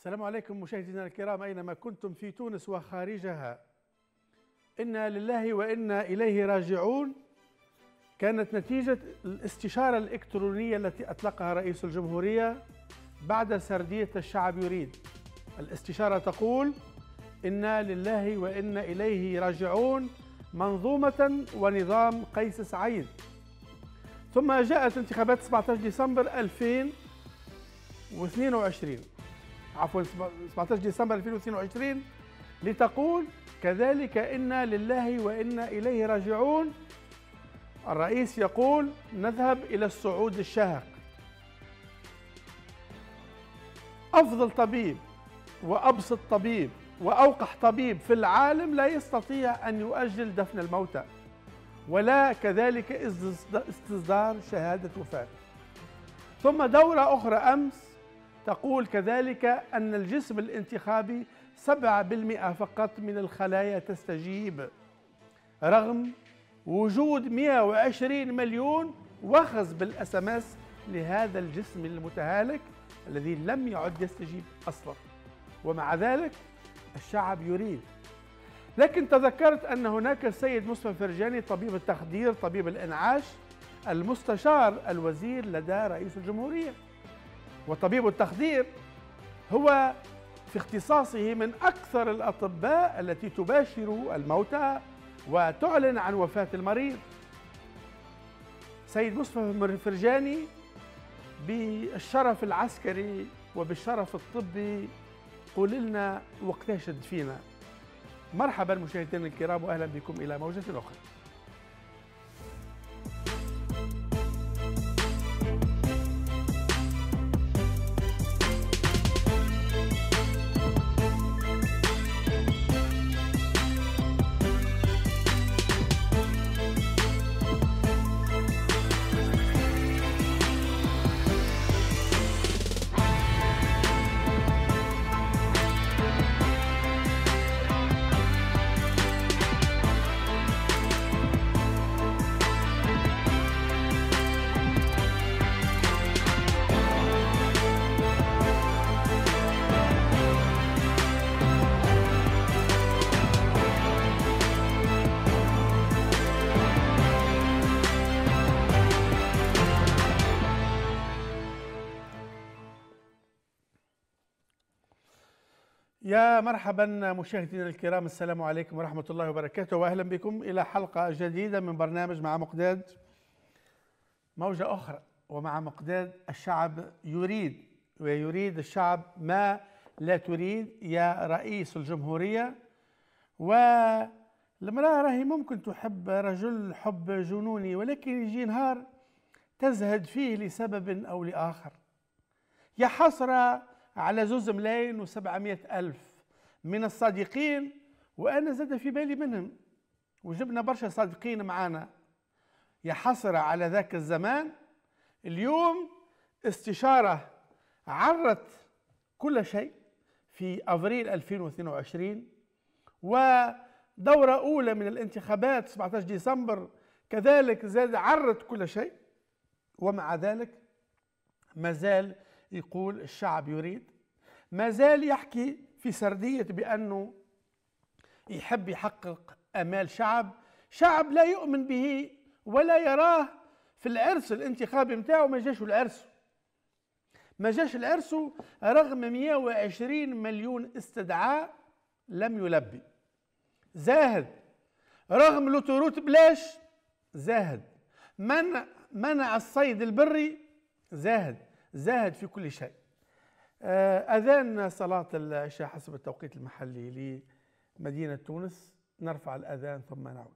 السلام عليكم مشاهدينا الكرام أينما كنتم في تونس وخارجها إنا لله وإنا إليه راجعون كانت نتيجة الاستشارة الإلكترونية التي أطلقها رئيس الجمهورية بعد سردية الشعب يريد الاستشارة تقول إنا لله وإنا إليه راجعون منظومة ونظام قيس سعيد ثم جاءت انتخابات 17 ديسمبر 2022 عفوا 17 ديسمبر 2022 لتقول كذلك إنا لله وإنا إليه راجعون الرئيس يقول نذهب إلى الصعود الشاهق أفضل طبيب وأبسط طبيب وأوقح طبيب في العالم لا يستطيع أن يؤجل دفن الموتى ولا كذلك استصدار شهادة وفاة ثم دورة أخرى أمس تقول كذلك أن الجسم الانتخابي 7% فقط من الخلايا تستجيب رغم وجود 120 مليون وخز بالاس ام اس لهذا الجسم المتهالك الذي لم يعد يستجيب اصلا ومع ذلك الشعب يريد لكن تذكرت ان هناك السيد مصطفى فرجاني طبيب التخدير طبيب الانعاش المستشار الوزير لدى رئيس الجمهوريه وطبيب التخدير هو في اختصاصه من أكثر الأطباء التي تباشر الموتى وتعلن عن وفاة المريض سيد مصطفى الفرجاني بالشرف العسكري وبالشرف الطبي قول لنا وقتاش تدفينا مرحبا مشاهدينا الكرام واهلا بكم الى موجه اخرى يا مرحبا مشاهدينا الكرام السلام عليكم ورحمة الله وبركاته وأهلا بكم إلى حلقة جديدة من برنامج مع مقداد موجة أخرى ومع مقداد الشعب يريد ويريد الشعب ما لا تريد يا رئيس الجمهورية والمرأة راهي ممكن تحب رجل حب جنوني ولكن يجي نهار تزهد فيه لسبب أو لآخر يا حسرة على زوز ملايين وسبعمائة ألف من الصادقين وأنا زاد في بالي منهم وجبنا برشا صادقين معانا يا حسرة على ذاك الزمان اليوم استشارة عرت كل شيء في أفريل 2022 ودورة أولى من الانتخابات 17 ديسمبر كذلك زاد عرت كل شيء ومع ذلك ما زال يقول الشعب يريد ما زال يحكي في سردية بأنه يحب يحقق أمال شعب شعب لا يؤمن به ولا يراه في العرس الانتخابي متاعه ما جاش العرس ما جاش العرس رغم 120 مليون استدعاء لم يلبي زاهد رغم لوتوروت بلاش زاهد منع منع الصيد البري زاهد زاهد في كل شيء آه، أذان صلاة العشاء حسب التوقيت المحلي لمدينة تونس نرفع الأذان ثم نعود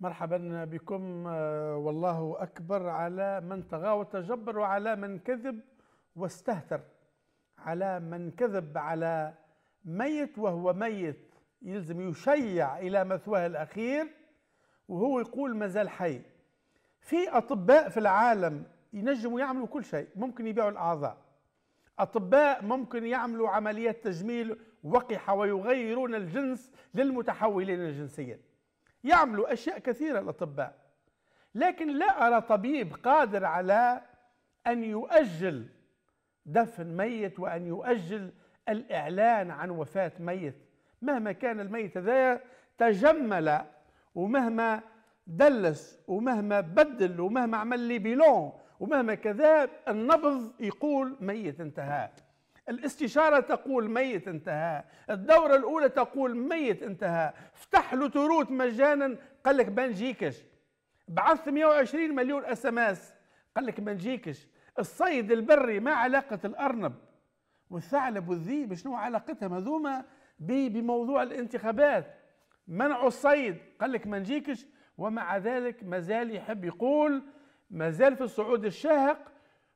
مرحبا بكم آه، والله أكبر على من طغى وتجبر وعلى من كذب واستهتر على من كذب على ميت وهو ميت يلزم يشيع إلى مثواه الأخير وهو يقول مازال حي في أطباء في العالم ينجموا يعملوا كل شيء ممكن يبيعوا الأعضاء أطباء ممكن يعملوا عمليات تجميل وقحة ويغيرون الجنس للمتحولين جنسيا يعملوا أشياء كثيرة الأطباء لكن لا أرى طبيب قادر على أن يؤجل دفن ميت وأن يؤجل الإعلان عن وفاة ميت مهما كان الميت هذا تجمل ومهما دلس ومهما بدل ومهما عمل لي بيلون ومهما كذا النبض يقول ميت انتهى الاستشارة تقول ميت انتهى الدورة الأولى تقول ميت انتهى افتح له تروت مجانا قال لك بنجيكش بعث 120 مليون اس ام اس قال لك بنجيكش الصيد البري ما علاقة الأرنب والثعلب والذيب شنو علاقتهم هذوما بموضوع الانتخابات منعوا الصيد قال لك ما نجيكش ومع ذلك ما زال يحب يقول ما زال في الصعود الشاهق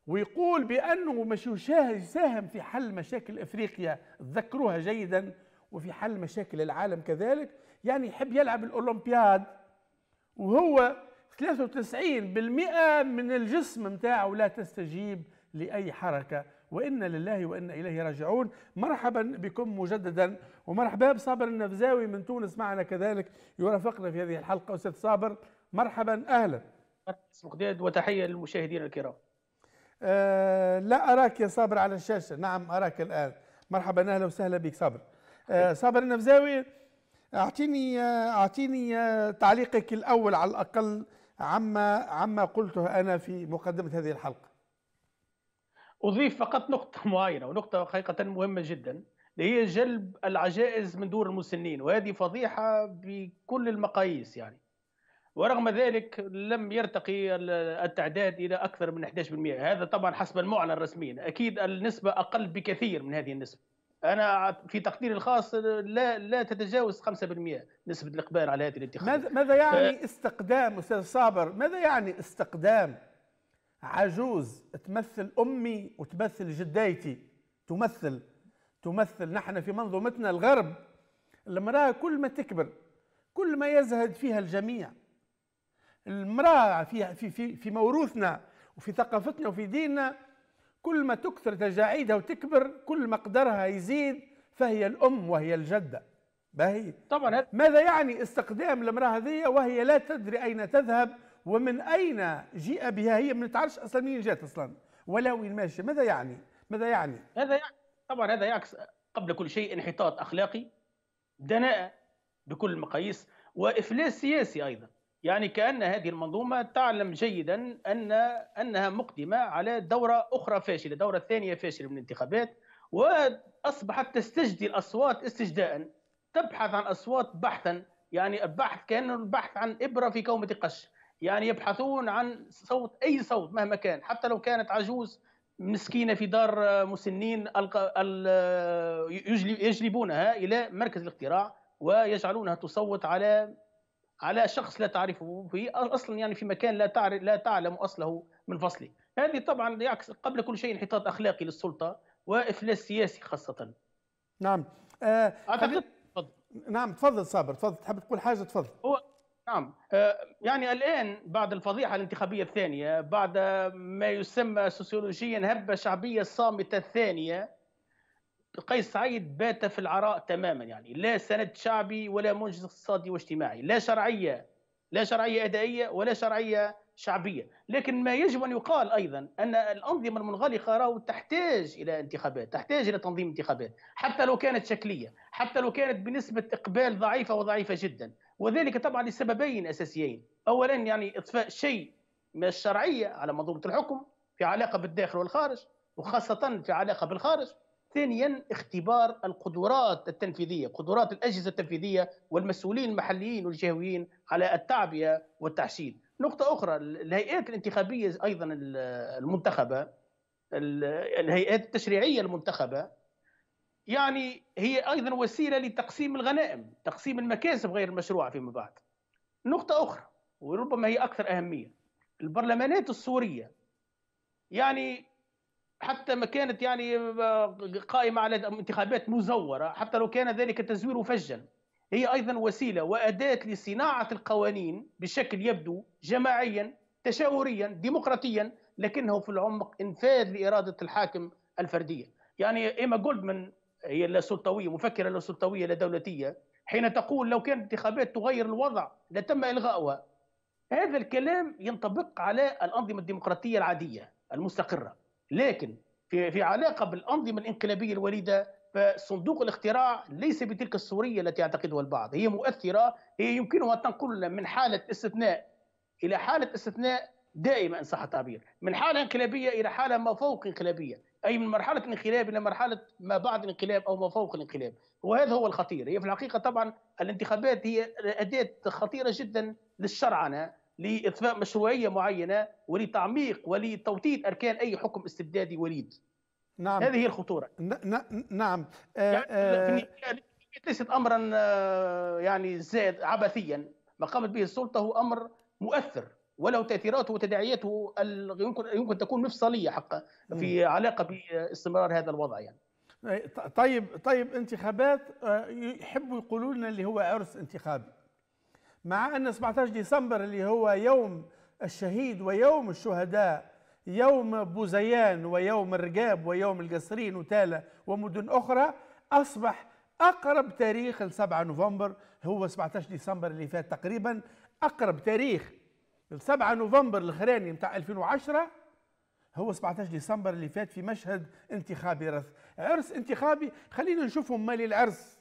ويقول بأنه مش يساهم في حل مشاكل إفريقيا تذكروها جيدا وفي حل مشاكل العالم كذلك يعني يحب يلعب الأولمبياد وهو 93% من الجسم نتاعو لا تستجيب لأي حركة وإنا لله وإنا إليه راجعون مرحبا بكم مجددا ومرحبا بصابر النفزاوي من تونس معنا كذلك يرافقنا في هذه الحلقة أستاذ صابر مرحبا أهلا مقداد وتحية للمشاهدين الكرام أه لا أراك يا صابر على الشاشة نعم أراك الآن مرحبا أهلا وسهلا بك صابر أه صابر النفزاوي أعطيني أعطيني تعليقك الأول على الأقل عما عما قلته أنا في مقدمة هذه الحلقة أضيف فقط نقطة معينة ونقطة حقيقة مهمة جدا اللي هي جلب العجائز من دور المسنين وهذه فضيحة بكل المقاييس يعني ورغم ذلك لم يرتقي التعداد الى اكثر من 11% هذا طبعا حسب المعلن الرسمي اكيد النسبه اقل بكثير من هذه النسبه انا في تقديري الخاص لا لا تتجاوز 5% نسبه الاقبال على هذه الانتخابات ماذا ماذا يعني استقدام استاذ صابر ماذا يعني استقدام عجوز تمثل امي وتمثل جدايتي تمثل تمثل نحن في منظومتنا الغرب المراه كل ما تكبر كل ما يزهد فيها الجميع المراه في في في, في موروثنا وفي ثقافتنا وفي ديننا كل ما تكثر تجاعيدها وتكبر كل ما قدرها يزيد فهي الام وهي الجده باهي طبعا ماذا يعني استقدام المراه هذه وهي لا تدري اين تذهب ومن أين جيء بها هي ما نتعرفش أصلا منين جات أصلا ولا وين ماشية ماذا يعني ماذا يعني هذا يعني طبعا هذا يعكس قبل كل شيء انحطاط أخلاقي دناءة بكل المقاييس وإفلاس سياسي أيضا يعني كأن هذه المنظومة تعلم جيدا أن أنها مقدمة على دورة أخرى فاشلة دورة ثانية فاشلة من الانتخابات وأصبحت تستجدي الأصوات استجداء تبحث عن أصوات بحثا يعني البحث كان البحث عن إبرة في كومة قش يعني يبحثون عن صوت اي صوت مهما كان حتى لو كانت عجوز مسكينه في دار مسنين يجلبونها الى مركز الاقتراع ويجعلونها تصوت على على شخص لا تعرفه في اصلا يعني في مكان لا تعرف لا تعلم اصله من فصله هذه طبعا يعكس قبل كل شيء انحطاط اخلاقي للسلطه وافلاس سياسي خاصه نعم آه اعتقد نعم تفضل صابر تفضل تحب تقول حاجه تفضل هو نعم آه، يعني الآن بعد الفضيحة الانتخابية الثانية بعد ما يسمى سوسيولوجيا هبة شعبية صامتة الثانية قيس سعيد بات في العراء تماما يعني لا سند شعبي ولا منجز اقتصادي واجتماعي لا شرعية لا شرعية أدائية ولا شرعية شعبية لكن ما يجب أن يقال أيضا أن الأنظمة المنغلقة راهو تحتاج إلى انتخابات تحتاج إلى تنظيم انتخابات حتى لو كانت شكلية حتى لو كانت بنسبة إقبال ضعيفة وضعيفة جدا وذلك طبعا لسببين اساسيين اولا يعني اطفاء شيء من الشرعيه على منظومه الحكم في علاقه بالداخل والخارج وخاصه في علاقه بالخارج ثانيا اختبار القدرات التنفيذيه قدرات الاجهزه التنفيذيه والمسؤولين المحليين والجهويين على التعبئه والتحشيد نقطه اخرى الهيئات الانتخابيه ايضا المنتخبه الهيئات التشريعيه المنتخبه يعني هي ايضا وسيله لتقسيم الغنائم، تقسيم المكاسب غير المشروعه فيما بعد. نقطه اخرى وربما هي اكثر اهميه البرلمانات السوريه يعني حتى ما كانت يعني قائمه على انتخابات مزوره حتى لو كان ذلك التزوير فجا هي ايضا وسيله واداه لصناعه القوانين بشكل يبدو جماعيا تشاوريا ديمقراطيا لكنه في العمق انفاذ لاراده الحاكم الفرديه يعني ايما جولدمان هي اللاسلطويه مفكره اللاسلطويه لا دولتيه حين تقول لو كانت انتخابات تغير الوضع لتم الغاؤها هذا الكلام ينطبق على الانظمه الديمقراطيه العاديه المستقره لكن في في علاقه بالانظمه الانقلابيه الوليده فصندوق الاختراع ليس بتلك الصوريه التي يعتقدها البعض هي مؤثره هي يمكنها تنقلنا من حاله استثناء الى حاله استثناء دائمه ان صح التعبير من حاله انقلابيه الى حاله ما فوق انقلابيه اي من مرحله انقلاب الى مرحله ما بعد الانقلاب او ما فوق الانقلاب وهذا هو الخطير هي في الحقيقه طبعا الانتخابات هي اداه خطيره جدا للشرعنه لاطفاء مشروعيه معينه ولتعميق ولتوطيد اركان اي حكم استبدادي وليد نعم هذه هي الخطوره نعم آه يعني آه، ليست امرا آه، يعني زاد عبثيا ما قامت به السلطه هو امر مؤثر وله تاثيراته وتداعياته يمكن يمكن تكون مفصليه حق في علاقه باستمرار هذا الوضع يعني طيب طيب انتخابات آه، يحبوا يقولوا لنا اللي هو عرس انتخابي مع ان 17 ديسمبر اللي هو يوم الشهيد ويوم الشهداء يوم بوزيان ويوم الرقاب ويوم القصرين وتالا ومدن اخرى اصبح اقرب تاريخ ل 7 نوفمبر هو 17 ديسمبر اللي فات تقريبا اقرب تاريخ 7 نوفمبر الخراني نتاع 2010 هو 17 ديسمبر اللي فات في مشهد انتخابي رث عرس انتخابي خلينا نشوفهم مالي العرس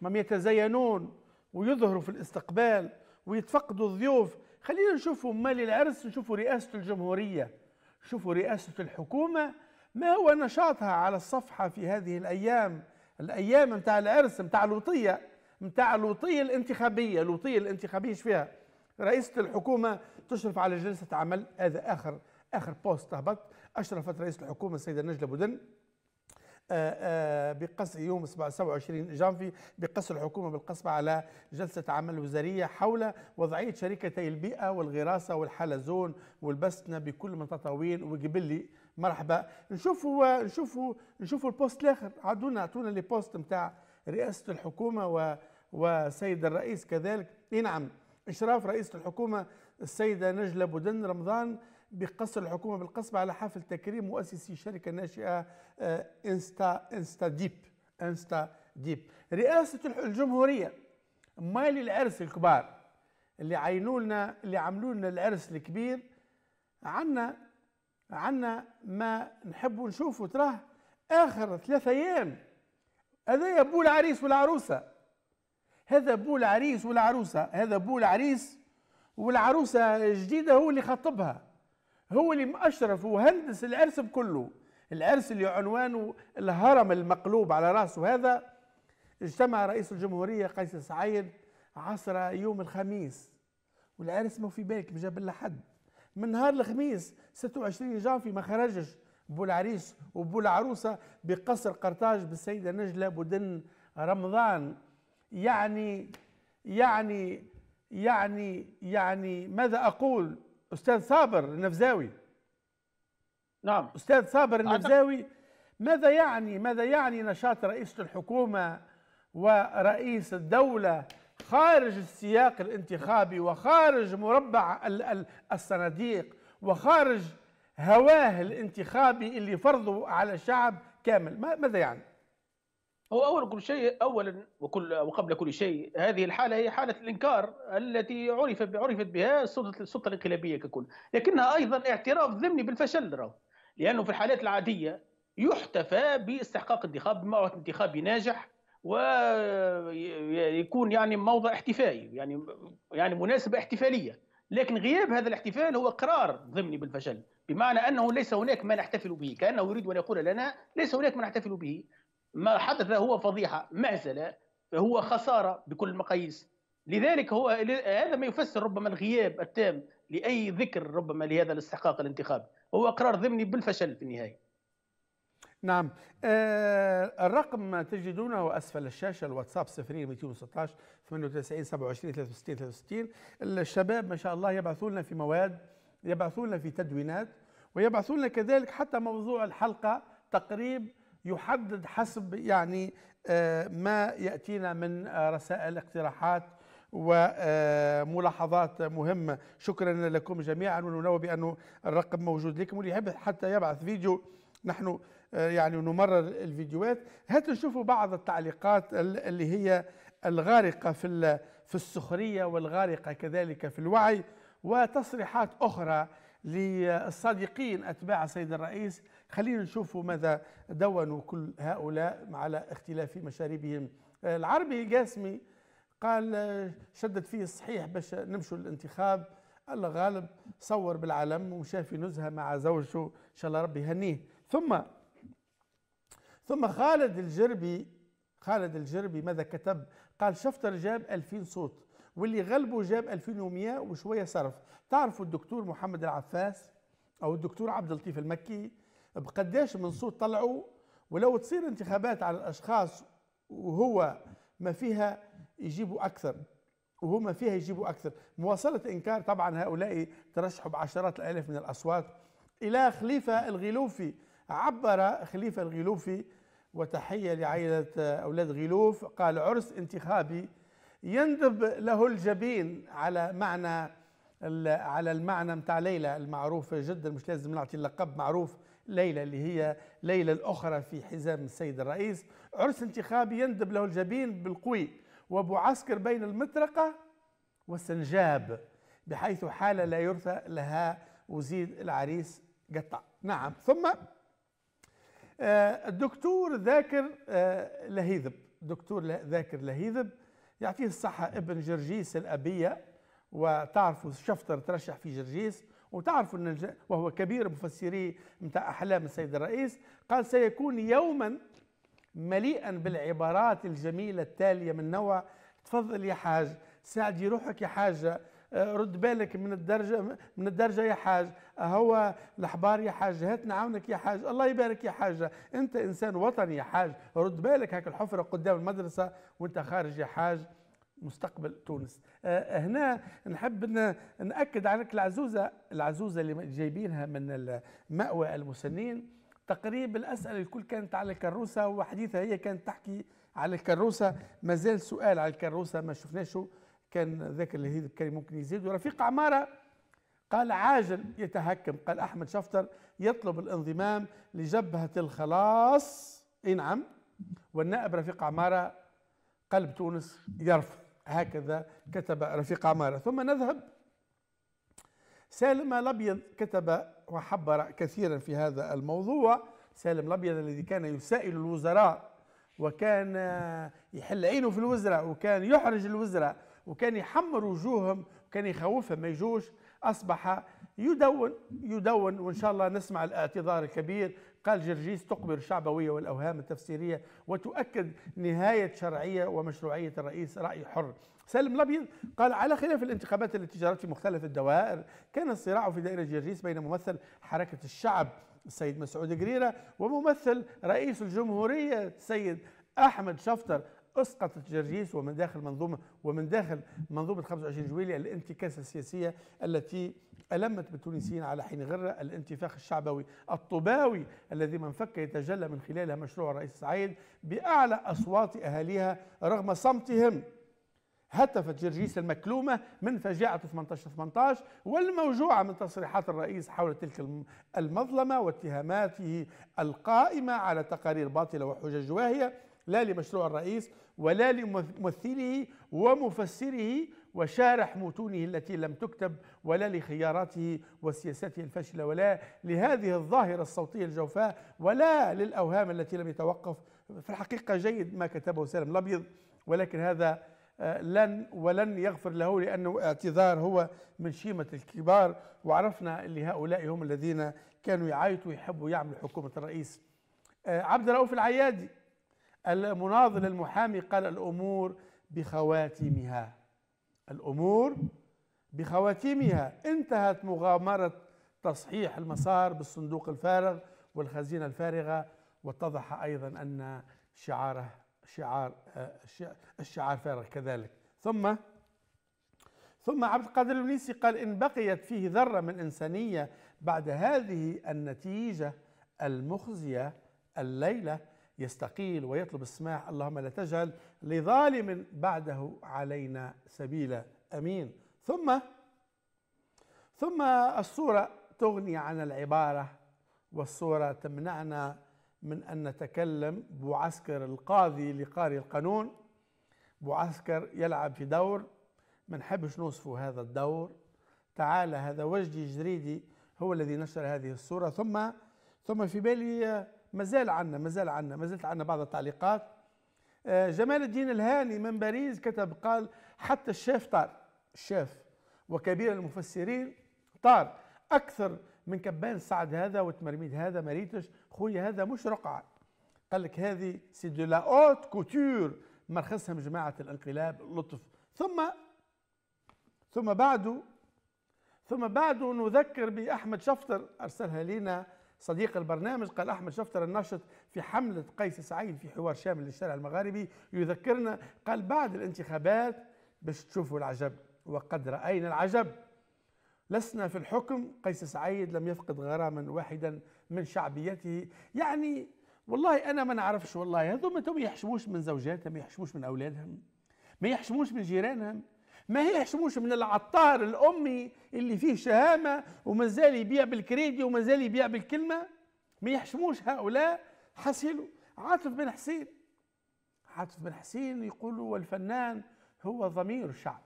ما يتزينون ويظهروا في الاستقبال ويتفقدوا الضيوف خلينا نشوفوا مالي العرس نشوفوا رئاسة الجمهورية نشوفوا رئاسة الحكومة ما هو نشاطها على الصفحة في هذه الأيام الأيام متاع العرس متاع الوطية متاع الوطية الانتخابية الوطية الانتخابية ايش فيها رئيسة الحكومة تشرف على جلسة عمل هذا آخر آخر بوست هبط أشرفت رئيسة الحكومة السيدة نجلة بودن آه، آه، بقص يوم 27 جانفي بقص الحكومة بالقصبة على جلسة عمل وزارية حول وضعية شركتي البيئة والغراسة والحلزون والبسنة بكل من تطاوين وقبلي مرحبا نشوفوا نشوفوا نشوفوا البوست الآخر عدونا اعطونا لي بوست نتاع رئاسة الحكومة و وسيد الرئيس كذلك اي نعم إشراف رئيسة الحكومة السيدة نجلة بودن رمضان بقصر الحكومة بالقصبة على حفل تكريم مؤسسي شركة ناشئة آه، انستا انستا ديب انستا ديب رئاسة الجمهورية مالي العرس الكبار اللي عينوا لنا اللي عملوا لنا العرس الكبير عنا عنا ما نحبوا نشوفوا تراه اخر ثلاثة ايام هذا يا بو العريس والعروسه هذا بو العريس والعروسة هذا بو العريس والعروسة الجديدة هو اللي خطبها هو اللي مأشرف وهندس العرس بكله العرس اللي عنوانه الهرم المقلوب على رأسه هذا اجتمع رئيس الجمهورية قيس سعيد عصر يوم الخميس والعرس ما في بالك ما جاب حد من نهار الخميس 26 جانفي ما خرجش بو العريس وبو العروسة بقصر قرطاج بالسيدة نجلة بودن رمضان يعني يعني يعني يعني ماذا أقول أستاذ صابر النفزاوي نعم أستاذ صابر النفزاوي ماذا يعني ماذا يعني نشاط رئيس الحكومة ورئيس الدولة خارج السياق الانتخابي وخارج مربع الصناديق وخارج هواه الانتخابي اللي فرضه على الشعب كامل ماذا يعني هو أول كل شيء أولا وكل وقبل كل شيء هذه الحالة هي حالة الإنكار التي عرف عرفت بها السلطة السلطه الانقلابية ككل لكنها أيضا اعتراف ضمني بالفشل راه لأنه في الحالات العادية يحتفى باستحقاق انتخاب بموعد انتخابي ناجح ويكون يعني موضع احتفائي يعني يعني مناسبة احتفالية لكن غياب هذا الاحتفال هو قرار ضمني بالفشل بمعنى أنه ليس هناك ما نحتفل به كأنه يريد أن يقول لنا ليس هناك ما نحتفل به ما حدث هو فضيحة معزلة هو خسارة بكل المقاييس لذلك هو هذا ما يفسر ربما الغياب التام لأي ذكر ربما لهذا الاستحقاق الانتخابي هو قرار ضمني بالفشل في النهاية نعم الرقم آه، الرقم تجدونه أسفل الشاشة الواتساب 0216 98 27 63 63 الشباب ما شاء الله يبعثوا لنا في مواد يبعثوا لنا في تدوينات ويبعثوا لنا كذلك حتى موضوع الحلقة تقريب يحدد حسب يعني آه، ما يأتينا من آه، رسائل اقتراحات وملاحظات آه، مهمة شكرا لكم جميعا وننوه بأنه الرقم موجود لكم واللي يحب حتى يبعث فيديو نحن يعني نمرر الفيديوهات هاتوا نشوفوا بعض التعليقات اللي هي الغارقة في في السخرية والغارقة كذلك في الوعي وتصريحات أخرى للصادقين أتباع السيد الرئيس خلينا نشوف ماذا دونوا كل هؤلاء على اختلاف مشاربهم آه، العربي القاسمي قال آه، شدد فيه الصحيح باش نمشوا للانتخاب الله غالب صور بالعلم ومشى في نزهه مع زوجته ان شاء الله ربي يهنيه ثم ثم خالد الجربي خالد الجربي ماذا كتب قال شفتر جاب 2000 صوت واللي غلبه جاب 2100 وشويه صرف تعرفوا الدكتور محمد العفاس او الدكتور عبد اللطيف المكي بقداش من صوت طلعوا ولو تصير انتخابات على الاشخاص وهو ما فيها يجيبوا اكثر وهو ما فيها يجيبوا اكثر مواصله انكار طبعا هؤلاء ترشحوا بعشرات الالاف من الاصوات الى خليفه الغيلوفي عبر خليفه الغيلوفي وتحيه لعائله اولاد غيلوف قال عرس انتخابي يندب له الجبين على معنى على المعنى متاع ليلى المعروف جدا مش لازم نعطي اللقب معروف ليلة اللي هي ليلة الأخرى في حزام السيد الرئيس عرس انتخابي يندب له الجبين بالقوي عسكر بين المطرقة والسنجاب بحيث حالة لا يرثى لها وزيد العريس قطع نعم ثم آه، الدكتور ذاكر آه، لهيذب دكتور ذاكر لهيذب يعطيه الصحة ابن جرجيس الأبية وتعرفوا شفتر ترشح في جرجيس وتعرفوا ان وهو كبير مفسري نتاع احلام السيد الرئيس قال سيكون يوما مليئا بالعبارات الجميله التاليه من نوع تفضل يا حاج ساعدي روحك يا حاجه آه، رد بالك من الدرجة من الدرجة يا حاج هو الحبار يا حاج هات نعاونك يا حاج الله يبارك يا حاجة أنت إنسان وطني يا حاج رد بالك هاك الحفرة قدام المدرسة وأنت خارج يا حاج مستقبل تونس آه، آه، هنا نحب ناكد عليك العزوزه العزوزه اللي جايبينها من ماوى المسنين تقريب الاسئله الكل كانت على الكروسه وحديثها هي كانت تحكي على الكروسه مازال سؤال على الكروسه ما شفناش كان ذاك اللي كان ممكن يزيد ورفيق عماره قال عاجل يتهكم قال احمد شفطر يطلب الانضمام لجبهه الخلاص اي نعم والنائب رفيق عماره قلب تونس يرفض هكذا كتب رفيق عمارة ثم نذهب سالم الأبيض كتب وحبر كثيرا في هذا الموضوع سالم الأبيض الذي كان يسائل الوزراء وكان يحل عينه في الوزراء وكان يحرج الوزراء وكان يحمر وجوههم وكان يخوفهم ما يجوش أصبح يدون يدون وإن شاء الله نسمع الاعتذار الكبير قال جرجيس تقبر الشعبوية والأوهام التفسيرية وتؤكد نهاية شرعية ومشروعية الرئيس رأي حر سالم الأبيض قال على خلاف الانتخابات التي جرت في مختلف الدوائر كان الصراع في دائرة جرجيس بين ممثل حركة الشعب السيد مسعود قريره وممثل رئيس الجمهورية السيد أحمد شفتر اسقطت جرجيس ومن داخل منظومه ومن داخل منظومه 25 جويلية الانتكاسه السياسيه التي المت بالتونسيين على حين غره الانتفاخ الشعبوي الطباوي الذي من فك يتجلى من خلالها مشروع الرئيس سعيد باعلى اصوات اهاليها رغم صمتهم هتفت جرجيس المكلومة من فجاعة 18 18 والموجوعة من تصريحات الرئيس حول تلك المظلمة واتهاماته القائمة على تقارير باطلة وحجج واهية لا لمشروع الرئيس ولا لممثله ومفسره وشارح متونه التي لم تكتب ولا لخياراته وسياساته الفاشله ولا لهذه الظاهره الصوتيه الجوفاء ولا للاوهام التي لم يتوقف في الحقيقه جيد ما كتبه سالم الابيض ولكن هذا آه، لن ولن يغفر له لانه اعتذار هو من شيمه الكبار وعرفنا اللي هؤلاء هم الذين كانوا يعايطوا يحبوا يعملوا حكومه الرئيس آه، عبد الرؤوف العيادي المناضل المحامي قال الأمور بخواتيمها الأمور بخواتيمها انتهت مغامرة تصحيح المسار بالصندوق الفارغ والخزينة الفارغة واتضح أيضا أن شعاره شعار آه، الشعار فارغ كذلك ثم ثم عبد القادر المنيسي قال إن بقيت فيه ذرة من إنسانية بعد هذه النتيجة المخزية الليلة يستقيل ويطلب السماح اللهم لا تجعل لظالم بعده علينا سبيلا امين ثم ثم الصوره تغني عن العباره والصوره تمنعنا من ان نتكلم بوعسكر القاضي لقاري القانون بوعسكر يلعب في دور ما نحبش نوصفوا هذا الدور تعالى هذا وجدي جريدي هو الذي نشر هذه الصوره ثم ثم في بالي مازال عنا مازال عنا ما زلت عنا بعض التعليقات آه، جمال الدين الهاني من باريس كتب قال حتى الشاف طار الشاف وكبير المفسرين طار أكثر من كبان سعد هذا وتمرميد هذا مريتش خويا هذا مش رقعة قال لك هذه سي دو لا اوت كوتور مرخصهم جماعة الانقلاب لطف ثم ثم بعده ثم بعده نذكر بأحمد شفطر أرسلها لنا صديق البرنامج قال أحمد شفتر الناشط في حملة قيس سعيد في حوار شامل للشارع المغاربي يذكرنا قال بعد الانتخابات باش تشوفوا العجب وقد رأينا العجب لسنا في الحكم قيس سعيد لم يفقد غراما واحدا من شعبيته يعني والله أنا ما نعرفش والله هذوما ما يحشموش من زوجاتهم ما يحشموش من أولادهم ما يحشموش من جيرانهم ما يحشموش من العطار الامي اللي فيه شهامه ومازال يبيع بالكريدي ومازال يبيع بالكلمه ما يحشموش هؤلاء حسيلوا عاطف بن حسين عاطف بن حسين يقولوا والفنان هو ضمير الشعب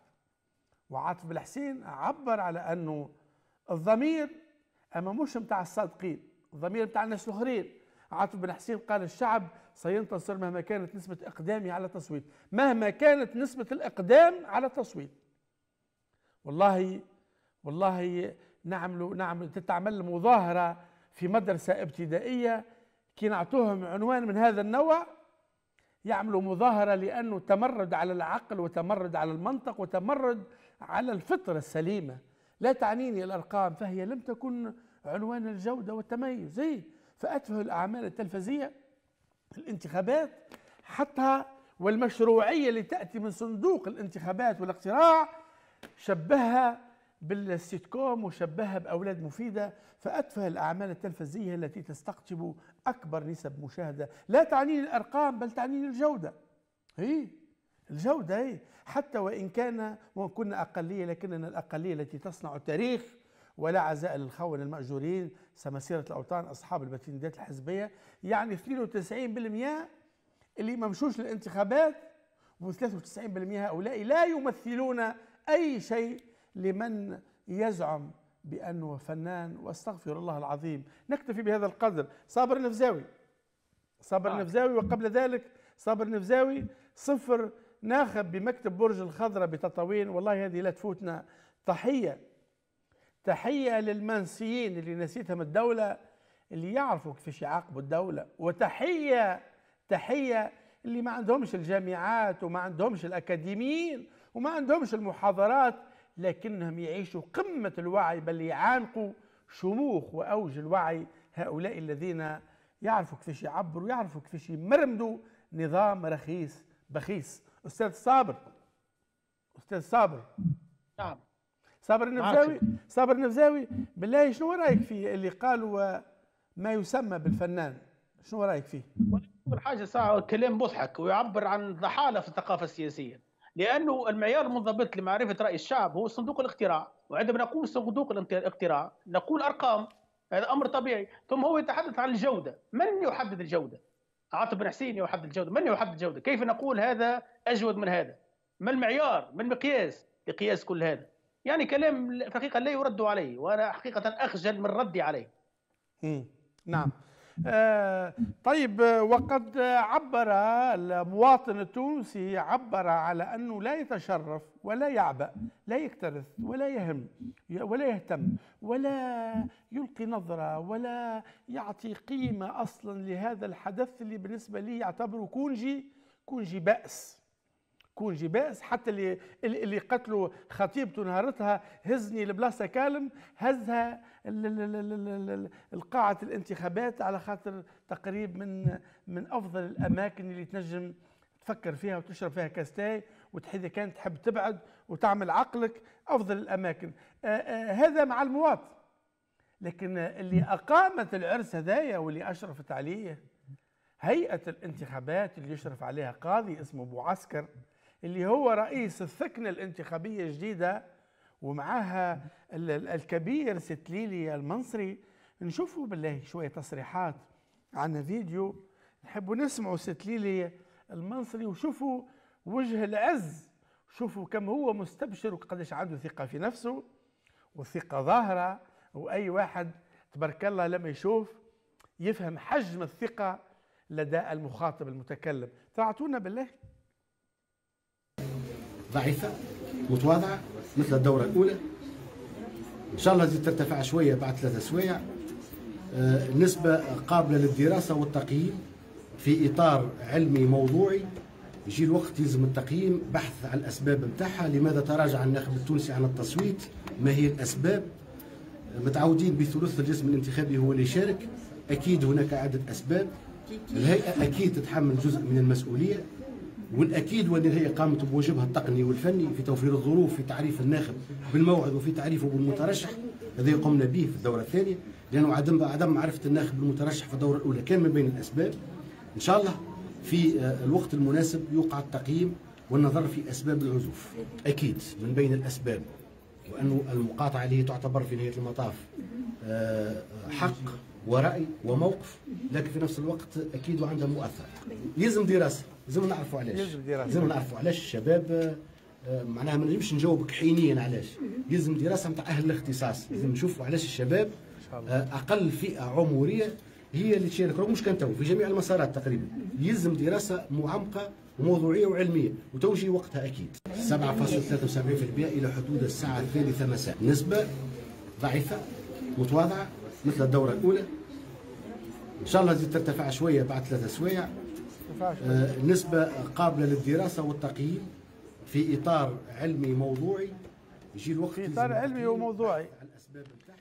وعاطف بن حسين عبر على انه الضمير اما مش متاع الصادقين الضمير متاع الناس الاخرين عاطف بن حسين قال الشعب سينتصر مهما كانت نسبة إقدامي على التصويت مهما كانت نسبة الإقدام على التصويت والله والله نعمل نعمل تتعمل مظاهرة في مدرسة ابتدائية كي نعطوهم عنوان من هذا النوع يعملوا مظاهرة لأنه تمرد على العقل وتمرد على المنطق وتمرد على الفطرة السليمة لا تعنيني الأرقام فهي لم تكن عنوان الجودة والتميز إيه؟ فأتفه الأعمال التلفزية الانتخابات حتى والمشروعية اللي تأتي من صندوق الانتخابات والاقتراع شبهها بالسيت كوم وشبهها بأولاد مفيدة فأتفه الأعمال التلفزية التي تستقطب أكبر نسب مشاهدة لا تعنيني الأرقام بل تعنيني الجودة هي إيه؟ الجودة هي إيه؟ حتى وإن كان وإن كنا أقلية لكننا الأقلية التي تصنع التاريخ ولا عزاء للخونة المأجورين سمسيره الأوطان أصحاب البتنجات الحزبية يعني 92% اللي ما مشوش للانتخابات و93% هؤلاء لا يمثلون أي شيء لمن يزعم بأنه فنان واستغفر الله العظيم نكتفي بهذا القدر صابر النفزاوي صابر آه. النفزاوي وقبل ذلك صابر النفزاوي صفر ناخب بمكتب برج الخضرة بتطاوين والله هذه لا تفوتنا تحية تحية للمنسيين اللي نسيتهم الدولة اللي يعرفوا كيفاش يعاقبوا الدولة وتحية تحية اللي ما عندهمش الجامعات وما عندهمش الأكاديميين وما عندهمش المحاضرات لكنهم يعيشوا قمة الوعي بل يعانقوا شموخ وأوج الوعي هؤلاء الذين يعرفوا كيفاش يعبروا يعرفوا كيفاش يمرمدوا نظام رخيص بخيص أستاذ صابر أستاذ صابر نعم صابر النفزاوي صابر النفزاوي بالله شنو رايك في اللي قالوا ما يسمى بالفنان شنو رايك فيه؟ اول حاجه صار كلام مضحك ويعبر عن ضحاله في الثقافه السياسيه لانه المعيار المنضبط لمعرفه راي الشعب هو صندوق الاقتراع وعندما نقول صندوق الاقتراع نقول ارقام هذا امر طبيعي ثم هو يتحدث عن الجوده من يحدد الجوده عاطف بن حسين يحدد الجوده من يحدد الجوده كيف نقول هذا اجود من هذا ما المعيار ما المقياس لقياس كل هذا يعني كلام حقيقه لا يرد عليه وانا حقيقه اخجل من ردي عليه. امم نعم. آه طيب وقد عبر المواطن التونسي عبر على انه لا يتشرف ولا يعبأ لا يكترث ولا يهم ولا يهتم ولا يلقي نظره ولا يعطي قيمه اصلا لهذا الحدث اللي بالنسبه لي يعتبره كونجي كونجي بأس كونجي باس حتى اللي اللي قتلوا خطيبته نهارتها هزني لبلاصه كالم هزها القاعة الانتخابات على خاطر تقريب من من افضل الاماكن اللي تنجم تفكر فيها وتشرب فيها كاستاي وتحيد كانت تحب تبعد وتعمل عقلك افضل الاماكن آآ آه، آآ آه، هذا مع المواطن لكن اللي اقامت العرس هذايا واللي اشرفت عليه هيئه الانتخابات اللي يشرف عليها قاضي اسمه بوعسكر اللي هو رئيس الثكنة الانتخابية الجديدة ومعها الكبير ستليلي المنصري نشوفوا بالله شوية تصريحات عن فيديو نحبوا نسمعوا ستليلي المنصري وشوفوا وجه العز شوفوا كم هو مستبشر وقداش عنده ثقة في نفسه والثقة ظاهرة وأي واحد تبارك الله لما يشوف يفهم حجم الثقة لدى المخاطب المتكلم تعطونا بالله ضعيفه متواضعه مثل الدوره الاولى ان شاء الله ترتفع شويه بعد ثلاثة سوايع آه، نسبه قابله للدراسه والتقييم في اطار علمي موضوعي يجي الوقت يلزم التقييم بحث على الاسباب نتاعها لماذا تراجع الناخب التونسي عن التصويت ما هي الاسباب متعودين بثلث الجسم الانتخابي هو اللي يشارك اكيد هناك عده اسباب الهيئه اكيد تتحمل جزء من المسؤوليه والاكيد والنهايه قامت بواجبها التقني والفني في توفير الظروف في تعريف الناخب بالموعد وفي تعريفه بالمترشح الذي قمنا به في الدوره الثانيه لانه عدم عدم معرفه الناخب بالمترشح في الدوره الاولى كان من بين الاسباب ان شاء الله في آه، الوقت المناسب يوقع التقييم والنظر في اسباب العزوف اكيد من بين الاسباب وانه المقاطعه اللي هي تعتبر في نهايه المطاف آه، حق ورأي وموقف لكن في نفس الوقت اكيد وعندها مؤثر يلزم دراسه لازم نعرفوا علاش لازم نعرفوا علاش الشباب آه، معناها ما نجمش نجاوبك حينيا يعني علاش يلزم دراسه نتاع اهل الاختصاص لازم نشوفوا علاش الشباب آه، اقل فئه عمريه هي اللي تشارك رغم مش كان تو في جميع المسارات تقريبا يلزم دراسه معمقه وموضوعيه وعلميه وتوجي وقتها اكيد 7.73% الى حدود الساعه الثالثه مساء نسبه ضعيفه متواضعه مثل الدوره الاولى ان شاء الله ترتفع شويه بعد ثلاثة سوايع آه، نسبة قابلة للدراسة والتقييم في إطار علمي موضوعي يجي الوقت في إطار علمي وموضوعي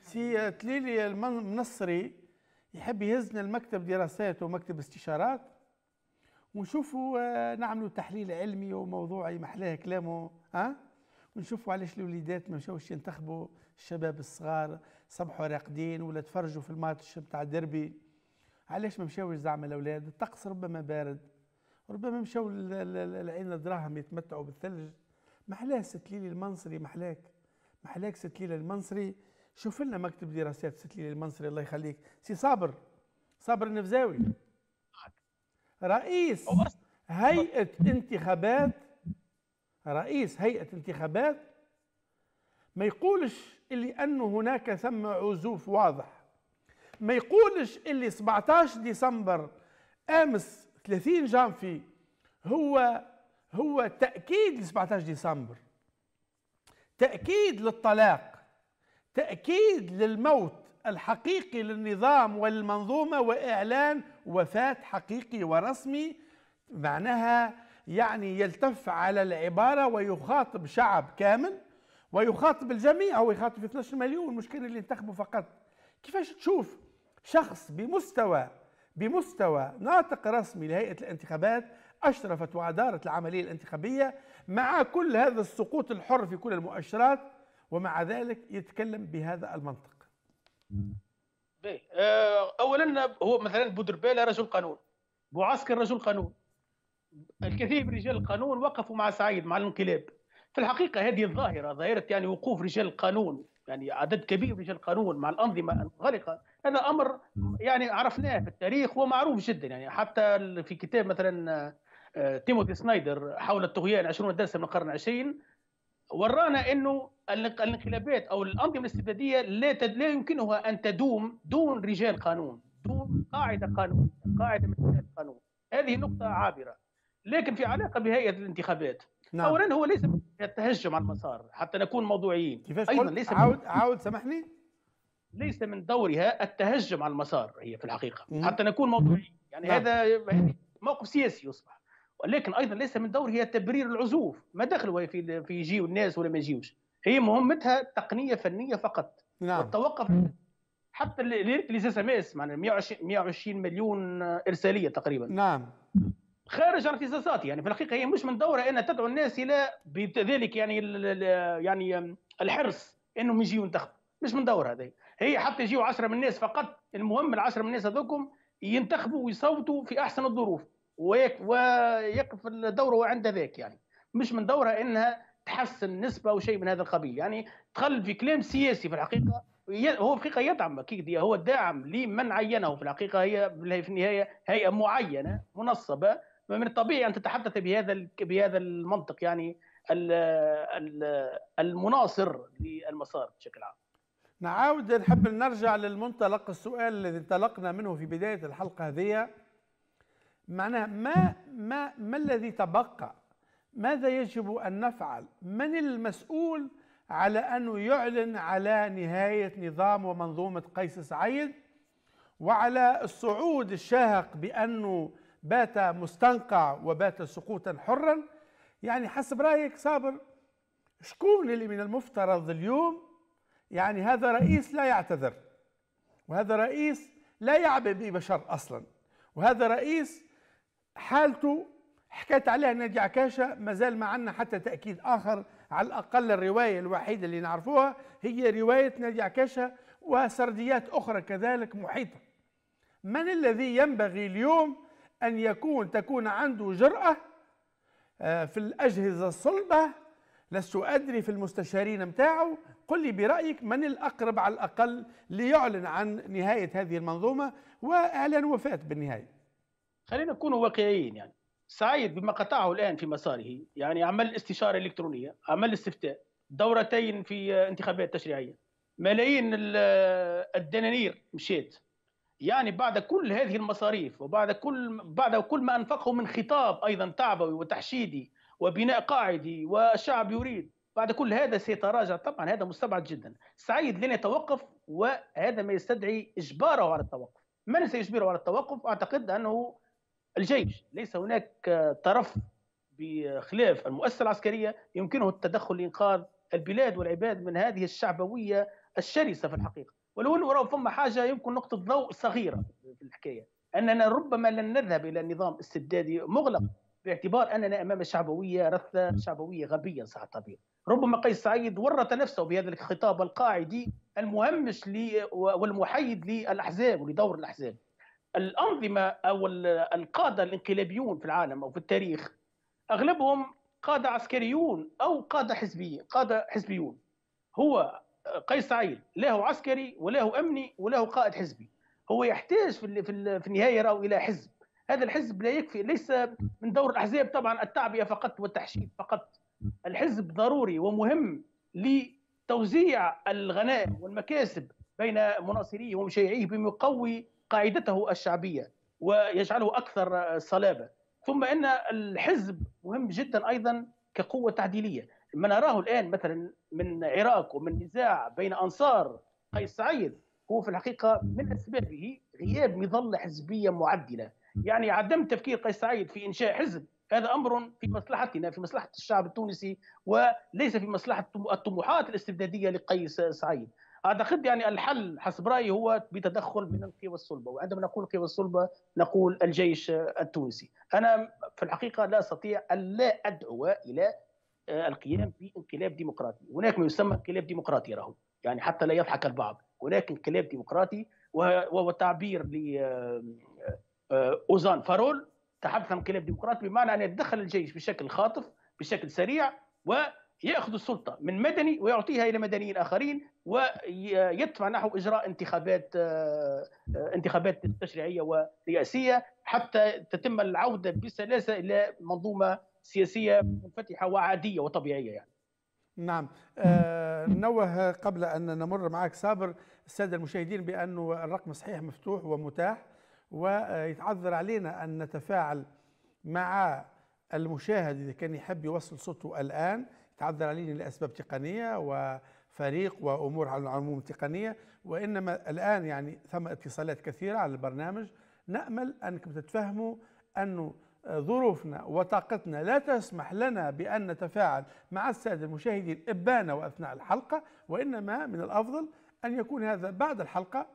سي تليلي المنصري يحب يهزنا المكتب دراسات ومكتب استشارات ونشوفوا آه، نعملوا تحليل علمي وموضوعي محلاه كلامه ها ونشوفوا علاش الوليدات ما مشاوش ينتخبوا الشباب الصغار صبحوا راقدين ولا تفرجوا في الماتش بتاع الدربي علاش ما مشاوش زعما الاولاد الطقس ربما بارد ربما مشاو العين الدراهم يتمتعوا بالثلج محلاه ليلي المنصري محلاك محلاك ليلي المنصري شوف لنا مكتب دراسات ليلي المنصري الله يخليك سي صابر صابر النفزاوي رئيس هيئة انتخابات رئيس هيئة انتخابات ما يقولش اللي أنه هناك ثم عزوف واضح ما يقولش اللي 17 ديسمبر امس 30 جانفي هو هو تاكيد ل 17 ديسمبر تاكيد للطلاق تاكيد للموت الحقيقي للنظام والمنظومه واعلان وفاه حقيقي ورسمي معناها يعني يلتف على العباره ويخاطب شعب كامل ويخاطب الجميع هو يخاطب 12 مليون مش كان اللي انتخبوا فقط كيفاش تشوف شخص بمستوى بمستوى ناطق رسمي لهيئة الانتخابات أشرفت وأدارت العملية الانتخابية مع كل هذا السقوط الحر في كل المؤشرات ومع ذلك يتكلم بهذا المنطق آه، أولا هو مثلا بودربيلا رجل قانون معسكر رجل قانون الكثير من رجال القانون وقفوا مع سعيد مع الانقلاب في الحقيقة هذه الظاهرة ظاهرة يعني وقوف رجال القانون يعني عدد كبير من القانون مع الانظمه المنغلقه هذا امر يعني عرفناه في التاريخ ومعروف جدا يعني حتى في كتاب مثلا آه، تيموثي سنايدر حول الطغيان 20 درس من القرن 20 ورانا انه الانقلابات او الانظمه الاستبداديه لا تد... لا يمكنها ان تدوم دون رجال قانون دون قاعده قانون قاعده من رجال القانون هذه نقطه عابره لكن في علاقه بهيئه الانتخابات نعم. اولا هو ليس يتهجم على المسار حتى نكون موضوعيين كيفاش ايضا ليس عاود عاود سامحني ليس من دورها التهجم على المسار هي في الحقيقه مم. حتى نكون موضوعيين يعني نعم. هذا موقف سياسي يصبح ولكن ايضا ليس من دورها تبرير العزوف ما دخلوا في في يجيو الناس ولا ما يجيوش هي مهمتها تقنيه فنيه فقط نعم. والتوقف حتى الاس ام اس 120 مليون ارساليه تقريبا نعم خارج الاختصاصات يعني في الحقيقه هي مش من دورها انها تدعو الناس الى بذلك يعني يعني الحرص انهم يجيوا ينتخبوا مش من دورها هذه هي حتى يجيوا 10 من الناس فقط المهم ال 10 من الناس هذوكم ينتخبوا ويصوتوا في احسن الظروف ويقف الدوره عند ذاك يعني مش من دورها انها تحسن نسبه او شيء من هذا القبيل يعني تخل في كلام سياسي في الحقيقه هو في الحقيقه يدعم اكيد هو الداعم لمن عينه في الحقيقه هي في النهايه هيئه معينه منصبه من الطبيعي ان تتحدث بهذا بهذا المنطق يعني المناصر للمسار بشكل عام نعاود نحب نرجع للمنطلق السؤال الذي انطلقنا منه في بدايه الحلقه هذه معناه ما ما ما الذي تبقى؟ ماذا يجب ان نفعل؟ من المسؤول على انه يعلن على نهايه نظام ومنظومه قيس سعيد وعلى الصعود الشاهق بانه بات مستنقع وبات سقوطا حرا يعني حسب رأيك صابر شكون اللي من المفترض اليوم يعني هذا رئيس لا يعتذر وهذا رئيس لا يعبئ ببشر أصلا وهذا رئيس حالته حكيت عليها نادي عكاشة مازال ما عندنا حتى تأكيد آخر على الأقل الرواية الوحيدة اللي نعرفوها هي رواية نادي عكاشة وسرديات أخرى كذلك محيطة من الذي ينبغي اليوم أن يكون تكون عنده جرأة آه، في الأجهزة الصلبة لست أدري في المستشارين متاعه قل لي برأيك من الأقرب على الأقل ليعلن عن نهاية هذه المنظومة وإعلان وفاة بالنهاية خلينا نكون واقعيين يعني سعيد بما قطعه الآن في مساره يعني عمل استشارة إلكترونية عمل استفتاء دورتين في انتخابات تشريعية ملايين الدنانير مشيت يعني بعد كل هذه المصاريف وبعد كل بعد كل ما انفقه من خطاب ايضا تعبوي وتحشيدي وبناء قاعدي والشعب يريد بعد كل هذا سيتراجع طبعا هذا مستبعد جدا سعيد لن يتوقف وهذا ما يستدعي اجباره على التوقف من سيجبره على التوقف اعتقد انه الجيش ليس هناك طرف بخلاف المؤسسه العسكريه يمكنه التدخل لانقاذ البلاد والعباد من هذه الشعبويه الشرسه في الحقيقه ولو انه وراء حاجه يمكن نقطه ضوء صغيره في الحكايه اننا ربما لن نذهب الى نظام استبدادي مغلق باعتبار اننا امام شعبويه رثه شعبويه غبيه صح التعبير ربما قيس سعيد ورط نفسه بهذا الخطاب القاعدي المهمش والمحيد للاحزاب ولدور الاحزاب الانظمه او القاده الانقلابيون في العالم او في التاريخ اغلبهم قاده عسكريون او قاده حزبيه قاده حزبيون هو قيس سعيد لا هو عسكري ولا هو امني ولا هو قائد حزبي هو يحتاج في في النهايه راهو الى حزب هذا الحزب لا يكفي ليس من دور الاحزاب طبعا التعبئه فقط والتحشيد فقط الحزب ضروري ومهم لتوزيع الغنائم والمكاسب بين مناصريه ومشيعيه بما يقوي قاعدته الشعبيه ويجعله اكثر صلابه ثم ان الحزب مهم جدا ايضا كقوه تعديليه ما نراه الان مثلا من عراق ومن نزاع بين انصار قيس سعيد هو في الحقيقه من اسبابه غياب مظله حزبيه معدله يعني عدم تفكير قيس سعيد في انشاء حزب هذا امر في مصلحتنا في مصلحه الشعب التونسي وليس في مصلحه الطموحات الاستبداديه لقيس سعيد اعتقد يعني الحل حسب رايي هو بتدخل من القوى الصلبه وعندما نقول القوى الصلبه نقول الجيش التونسي انا في الحقيقه لا استطيع الا ادعو الى آه، القيام بانقلاب ديمقراطي هناك ما يسمى انقلاب ديمقراطي راهو يعني حتى لا يضحك البعض هناك انقلاب ديمقراطي وهو تعبير ل آه، آه، اوزان فارول تحدث عن انقلاب ديمقراطي بمعنى ان يتدخل الجيش بشكل خاطف بشكل سريع وياخذ السلطه من مدني ويعطيها الى مدنيين اخرين ويدفع نحو اجراء انتخابات انتخابات تشريعيه ورئاسيه حتى تتم العوده بسلاسه الى منظومه سياسيه منفتحه وعاديه وطبيعيه يعني نعم آه، نوه قبل ان نمر معك صابر الساده المشاهدين بانه الرقم صحيح مفتوح ومتاح ويتعذر علينا ان نتفاعل مع المشاهد اذا كان يحب يوصل صوته الان يتعذر علينا لاسباب تقنيه وفريق وامور على العموم تقنيه وانما الان يعني ثم اتصالات كثيره على البرنامج نامل انكم تتفهموا انه ظروفنا وطاقتنا لا تسمح لنا بأن نتفاعل مع السادة المشاهدين إبانا وأثناء الحلقة وإنما من الأفضل أن يكون هذا بعد الحلقة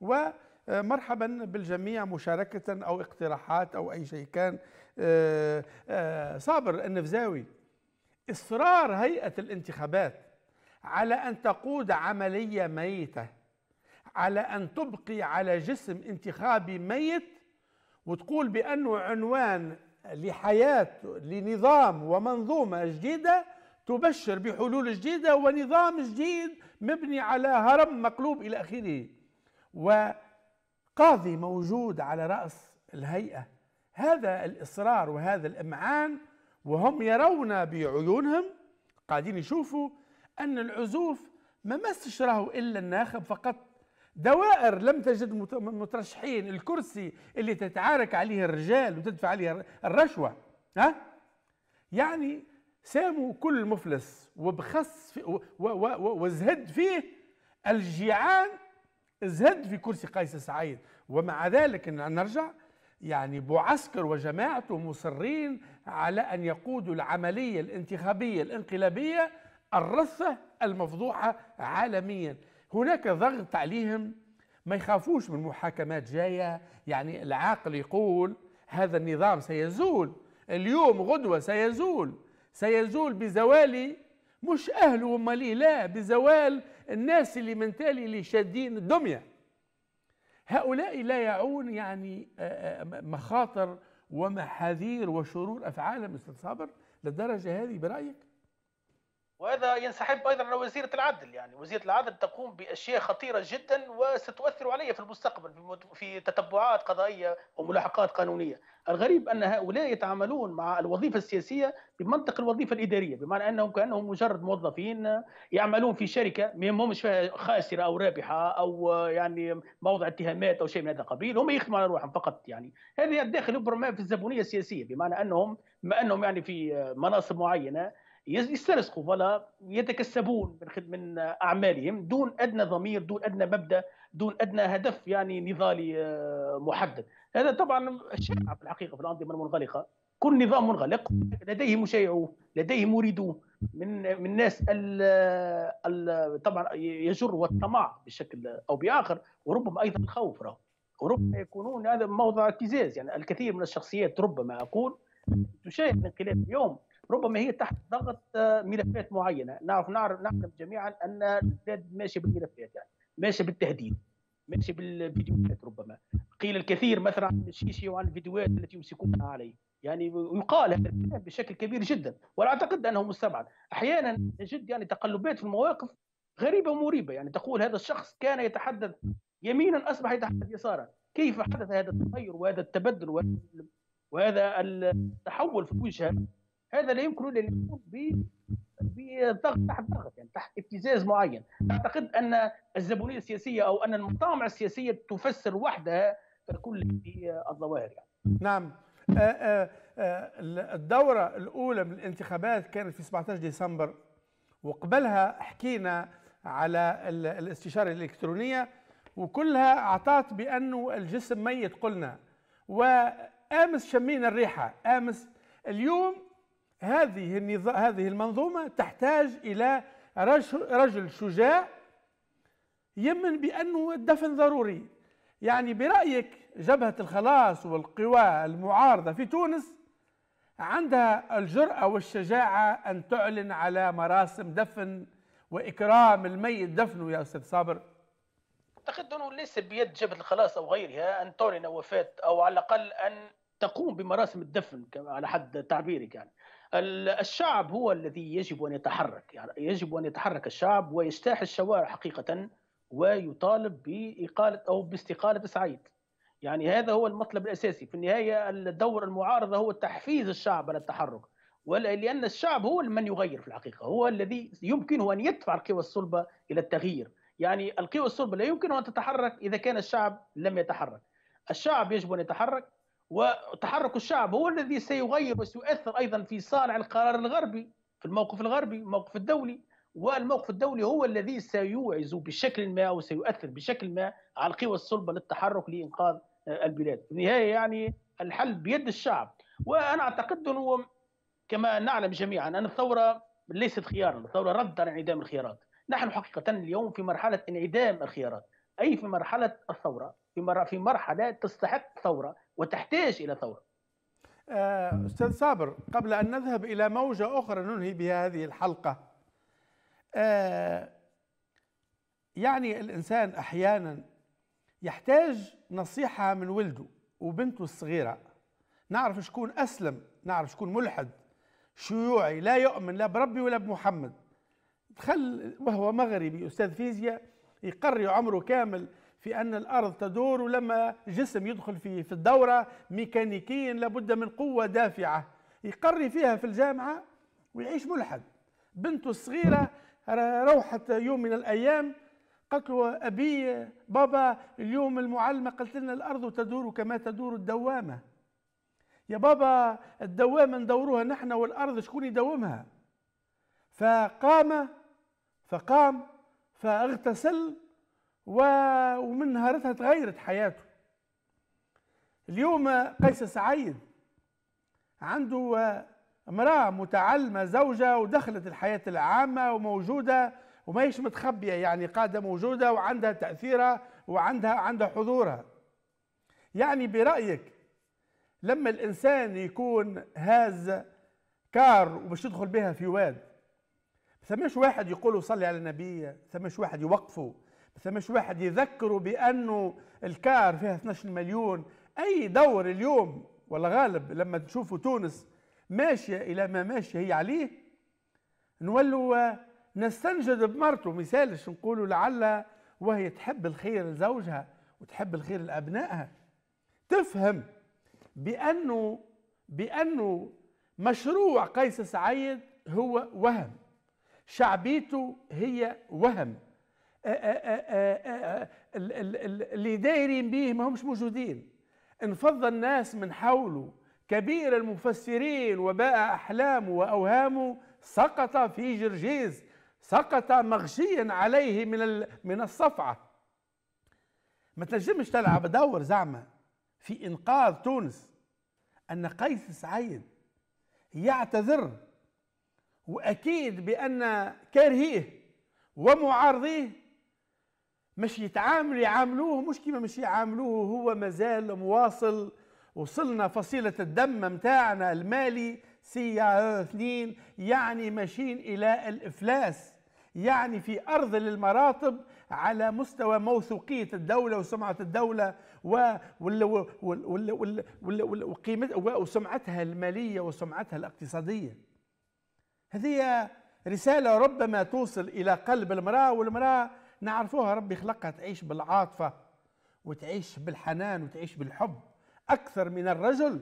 ومرحبا بالجميع مشاركة أو اقتراحات أو أي شيء كان آه، آه، صابر النفزاوي إصرار هيئة الانتخابات على أن تقود عملية ميتة على أن تبقي على جسم انتخابي ميت وتقول بأنه عنوان لحياة لنظام ومنظومة جديدة تبشر بحلول جديدة ونظام جديد مبني على هرم مقلوب إلى آخره وقاضي موجود على رأس الهيئة هذا الإصرار وهذا الإمعان وهم يرون بعيونهم قاعدين يشوفوا أن العزوف ما مسش راهو إلا الناخب فقط دوائر لم تجد مترشحين الكرسي اللي تتعارك عليه الرجال وتدفع عليه الرشوة ها؟ يعني ساموا كل مفلس و وزهد فيه الجيعان زهد في كرسي قيس سعيد ومع ذلك نرجع يعني بوعسكر وجماعته مصرين على أن يقودوا العملية الانتخابية الانقلابية الرثة المفضوحة عالميا هناك ضغط عليهم ما يخافوش من محاكمات جاية يعني العاقل يقول هذا النظام سيزول اليوم غدوة سيزول سيزول بزوال مش أهله ومالي لا بزوال الناس اللي من تالي اللي شادين الدمية هؤلاء لا يعون يعني آه، آه، مخاطر ومحاذير وشرور أفعالهم استاذ صابر للدرجة هذه برأيك وهذا ينسحب ايضا على وزيره العدل يعني وزيره العدل تقوم باشياء خطيره جدا وستؤثر علي في المستقبل في تتبعات قضائيه وملاحقات قانونيه الغريب ان هؤلاء يتعاملون مع الوظيفه السياسيه بمنطق الوظيفه الاداريه بمعنى انهم كانهم مجرد موظفين يعملون في شركه ما همش فيها خاسره او رابحه او يعني موضع اتهامات او شيء من هذا القبيل هم يخدموا على روحهم فقط يعني هذه الداخل يبرم في الزبونيه السياسيه بمعنى انهم ما انهم يعني في مناصب معينه يسترزقوا ولا يتكسبون من من اعمالهم دون ادنى ضمير دون ادنى مبدا دون ادنى هدف يعني نضالي آه، محدد هذا طبعا شائع في الحقيقه في الانظمه المنغلقه كل نظام منغلق لديه مشيعوه لديه مريدوه من من ناس ال الـ طبعا يجر والطمع بشكل او باخر وربما ايضا الخوف راه وربما يكونون هذا موضع ابتزاز يعني الكثير من الشخصيات ربما اقول تشاهد الانقلاب اليوم ربما هي تحت ضغط آه، ملفات معينه نعرف نعرف نعلم جميعا ان البلاد ماشي بالملفات يعني ماشي بالتهديد ماشي بالفيديوهات ربما قيل الكثير مثلا عن الشيشي وعن الفيديوهات التي يمسكونها عليه يعني يقال هذا الكلام بشكل كبير جدا ولا اعتقد انه مستبعد احيانا نجد يعني تقلبات في المواقف غريبه ومريبه يعني تقول هذا الشخص كان يتحدث يمينا اصبح يتحدث يسارا كيف حدث هذا التغير وهذا التبدل وهذا التحول في الوجهه هذا لا يمكن الا يكون بضغط تحت ضغط يعني تحت ابتزاز معين اعتقد ان الزبونيه السياسيه او ان المطامع السياسيه تفسر وحدها كل الظواهر يعني. نعم آه، آه، آه، الدورة الأولى من الانتخابات كانت في 17 ديسمبر وقبلها حكينا على الاستشارة الإلكترونية وكلها أعطت بأنه الجسم ميت قلنا وأمس شمينا الريحة أمس اليوم هذه النظ... هذه المنظومة تحتاج إلى رجل شجاع يمن بأنه الدفن ضروري يعني برأيك جبهة الخلاص والقوى المعارضة في تونس عندها الجرأة والشجاعة أن تعلن على مراسم دفن وإكرام الميت دفنه يا أستاذ صابر أعتقد أنه ليس بيد جبهة الخلاص أو غيرها أن تعلن وفاة أو على الأقل أن تقوم بمراسم الدفن على حد تعبيرك يعني الشعب هو الذي يجب ان يتحرك يعني يجب ان يتحرك الشعب ويجتاح الشوارع حقيقه ويطالب باقاله او باستقاله سعيد يعني هذا هو المطلب الاساسي في النهايه الدور المعارضه هو تحفيز الشعب على التحرك لان الشعب هو من يغير في الحقيقه هو الذي يمكنه ان يدفع القوى الصلبه الى التغيير يعني القوى الصلبه لا يمكن ان تتحرك اذا كان الشعب لم يتحرك الشعب يجب ان يتحرك وتحرك الشعب هو الذي سيغير وسيؤثر ايضا في صانع القرار الغربي في الموقف الغربي الموقف الدولي والموقف الدولي هو الذي سيوعز بشكل ما او سيؤثر بشكل ما على القوى الصلبه للتحرك لانقاذ البلاد، في النهايه يعني الحل بيد الشعب، وانا اعتقد انه كما نعلم جميعا ان الثوره ليست خيارا، الثوره رد على انعدام الخيارات، نحن حقيقه اليوم في مرحله انعدام الخيارات، اي في مرحله الثوره، في مرحله تستحق ثوره، وتحتاج الى ثوره. آه، استاذ صابر قبل ان نذهب الى موجه اخرى ننهي بها هذه الحلقه آه، يعني الانسان احيانا يحتاج نصيحه من ولده وبنته الصغيره نعرف شكون اسلم نعرف شكون ملحد شيوعي لا يؤمن لا بربي ولا بمحمد دخل وهو مغربي استاذ فيزياء يقري عمره كامل في أن الأرض تدور ولما جسم يدخل في في الدورة ميكانيكيا لابد من قوة دافعة يقري فيها في الجامعة ويعيش ملحد بنته الصغيرة روحت يوم من الأيام قالت له أبي بابا اليوم المعلمة قالت لنا الأرض تدور كما تدور الدوامة يا بابا الدوامة ندوروها نحن والأرض شكون يدومها فقام فقام فاغتسل ومن نهارتها تغيرت حياته اليوم قيس سعيد عنده امرأة متعلمة زوجة ودخلت الحياة العامة وموجودة وما هيش متخبية يعني قاعدة موجودة وعندها تأثيرها وعندها عندها حضورها يعني برأيك لما الإنسان يكون هاز كار وباش يدخل بها في واد ثمش واحد يقول صلي على النبي ثمش واحد يوقفه بس مش واحد يذكره بانه الكار فيها 12 مليون اي دور اليوم ولا غالب لما تشوفوا تونس ماشيه الى ما ماشيه هي عليه نولوا نستنجد بمرته مثالش نقولوا لعل وهي تحب الخير لزوجها وتحب الخير لابنائها تفهم بانه بانه مشروع قيس سعيد هو وهم شعبيته هي وهم اللي دايرين بيه ما همش موجودين انفض الناس من حوله كبير المفسرين وباء أحلامه وأوهامه سقط في جرجيز سقط مغشيا عليه من من الصفعة ما تنجمش تلعب دور زعما في إنقاذ تونس أن قيس سعيد يعتذر وأكيد بأن كارهيه ومعارضيه مش يتعاملوا يعاملوه مش كيما مش يعاملوه هو مازال مواصل وصلنا فصيلة الدم متاعنا المالي سي اثنين يعني ماشيين إلى الإفلاس يعني في أرض للمراتب على مستوى موثوقية الدولة وسمعة الدولة وسمعتها المالية وسمعتها الاقتصادية هذه رسالة ربما توصل إلى قلب المرأة والمرأة نعرفوها ربي خلقها تعيش بالعاطفة وتعيش بالحنان وتعيش بالحب أكثر من الرجل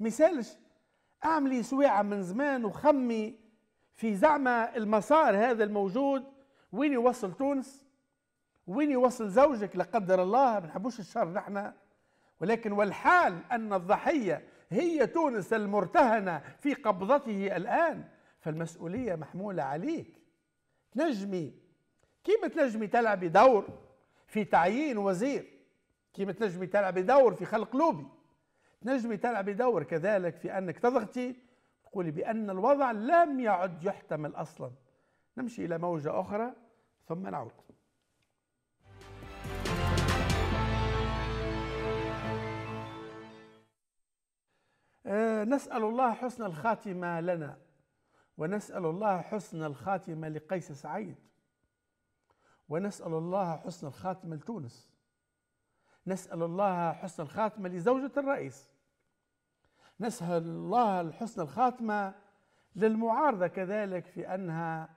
مثالش أعملي سواعة من زمان وخمي في زعمة المسار هذا الموجود وين يوصل تونس وين يوصل زوجك لا قدر الله ما نحبوش الشر نحن ولكن والحال أن الضحية هي تونس المرتهنة في قبضته الآن فالمسؤولية محمولة عليك تنجمي كيف بتنجمي تلعبي دور في تعيين وزير كيف بتنجمي تلعبي دور في خلق لوبي تنجمي تلعبي دور كذلك في انك تضغطي تقولي بان الوضع لم يعد يحتمل اصلا نمشي الى موجه اخرى ثم نعود آه، نسأل الله حسن الخاتمة لنا ونسأل الله حسن الخاتمة لقيس سعيد ونسأل الله حسن الخاتمة لتونس نسأل الله حسن الخاتمة لزوجة الرئيس نسأل الله حسن الخاتمة للمعارضة كذلك في أنها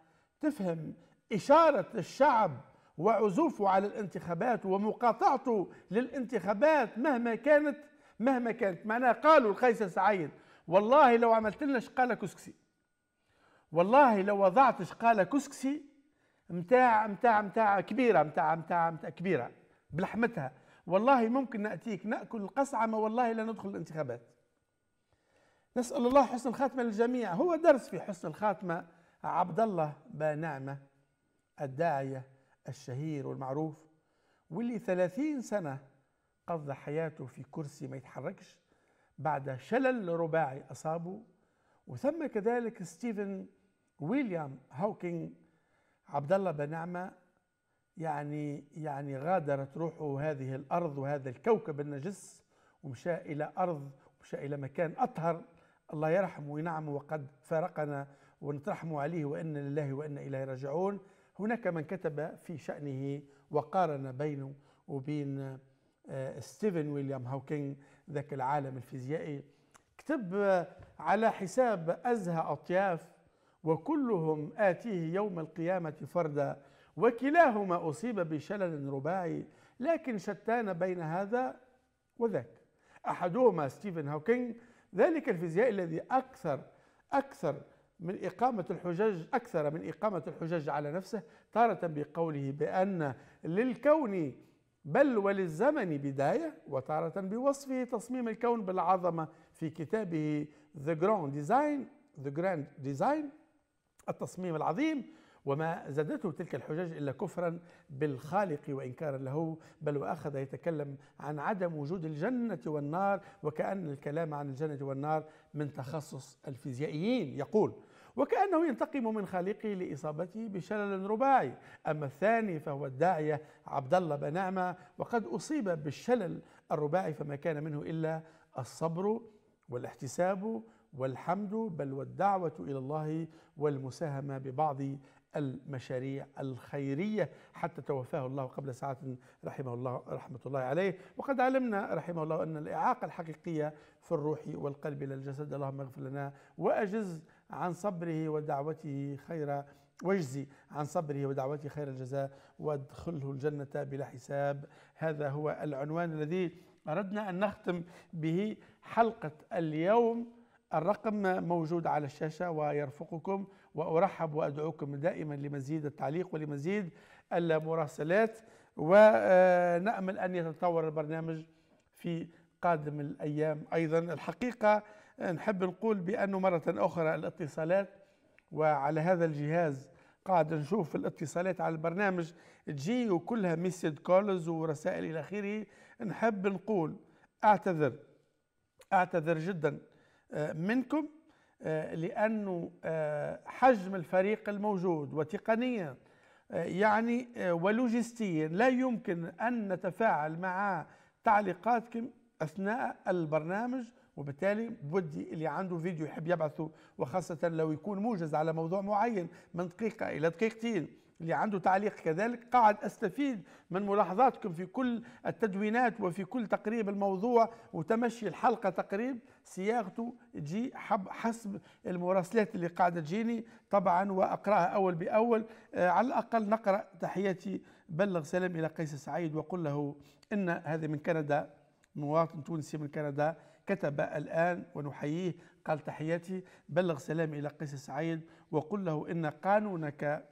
تفهم إشارة الشعب وعزوفه على الانتخابات ومقاطعته للانتخابات مهما كانت مهما كانت معناها قالوا القيس سعيد والله لو عملت لنا شقالة كسكسي والله لو وضعت شقالة كسكسي متاع متاع متاع كبيرة متاع متاع متاع كبيرة بلحمتها والله ممكن نأتيك نأكل القصعة ما والله لا ندخل الانتخابات نسأل الله حسن الخاتمة للجميع هو درس في حسن الخاتمة عبد الله بنعمة الداعية الشهير والمعروف واللي ثلاثين سنة قضى حياته في كرسي ما يتحركش بعد شلل رباعي أصابه وثم كذلك ستيفن ويليام هوكينج عبد الله بن نعمه يعني يعني غادرت روحه هذه الارض وهذا الكوكب النجس ومشى الى ارض ومشى الى مكان اطهر الله يرحمه وينعمه وقد فارقنا ونترحموا عليه وانا لله وانا اليه راجعون هناك من كتب في شأنه وقارن بينه وبين آه، ستيفن ويليام هوكينج ذاك العالم الفيزيائي كتب آه، على حساب أزهى أطياف وكلهم آتيه يوم القيامة فردا وكلاهما أصيب بشلل رباعي لكن شتان بين هذا وذاك أحدهما ستيفن هوكينج ذلك الفيزيائي الذي أكثر أكثر من إقامة الحجج أكثر من إقامة الحجج على نفسه تارة بقوله بأن للكون بل وللزمن بداية وتارة بوصفه تصميم الكون بالعظمة في كتابه The Grand Design The Grand Design التصميم العظيم وما زادته تلك الحجج الا كفرا بالخالق وانكارا له بل واخذ يتكلم عن عدم وجود الجنه والنار وكان الكلام عن الجنه والنار من تخصص الفيزيائيين يقول وكانه ينتقم من خالقه لاصابته بشلل رباعي اما الثاني فهو الداعيه عبد الله بن نعمه وقد اصيب بالشلل الرباعي فما كان منه الا الصبر والاحتساب والحمد بل والدعوة إلى الله والمساهمة ببعض المشاريع الخيرية حتى توفاه الله قبل ساعة رحمه الله رحمة الله عليه وقد علمنا رحمه الله أن الإعاقة الحقيقية في الروح والقلب إلى الجسد اللهم اغفر لنا وأجز عن صبره ودعوته خير واجزي عن صبره ودعوته خير الجزاء وادخله الجنة بلا حساب هذا هو العنوان الذي أردنا أن نختم به حلقة اليوم الرقم موجود على الشاشة ويرفقكم وأرحب وأدعوكم دائما لمزيد التعليق ولمزيد المراسلات ونأمل أن يتطور البرنامج في قادم الأيام أيضا الحقيقة نحب نقول بأنه مرة أخرى الاتصالات وعلى هذا الجهاز قاعد نشوف الاتصالات على البرنامج تجي وكلها ميسيد كولز ورسائل إلى آخره نحب نقول أعتذر أعتذر جداً آه، منكم آه، لأنه آه، حجم الفريق الموجود وتقنيا يعني ولوجستيا لا يمكن أن نتفاعل مع تعليقاتكم أثناء البرنامج وبالتالي بدي اللي عنده فيديو يحب يبعثه وخاصة لو يكون موجز على موضوع معين من دقيقة إلى دقيقتين اللي عنده تعليق كذلك قاعد أستفيد من ملاحظاتكم في كل التدوينات وفي كل تقريب الموضوع وتمشي الحلقة تقريب صياغته تجي حسب المراسلات اللي قاعدة تجيني طبعا وأقرأها أول بأول آه، على الأقل نقرأ تحياتي بلغ سلام إلى قيس سعيد وقل له إن هذا من كندا مواطن تونسي من كندا كتب الآن ونحييه قال تحياتي بلغ سلامي إلى قيس سعيد وقل له إن قانونك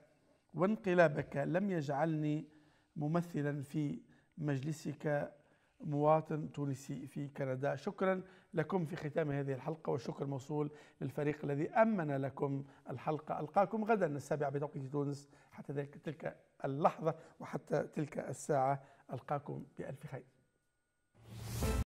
وانقلابك لم يجعلني ممثلا في مجلسك مواطن تونسي في كندا شكرا لكم في ختام هذه الحلقة والشكر موصول للفريق الذي أمن لكم الحلقة ألقاكم غدا السابع بتوقيت تونس حتى تلك اللحظة وحتى تلك الساعة ألقاكم بألف خير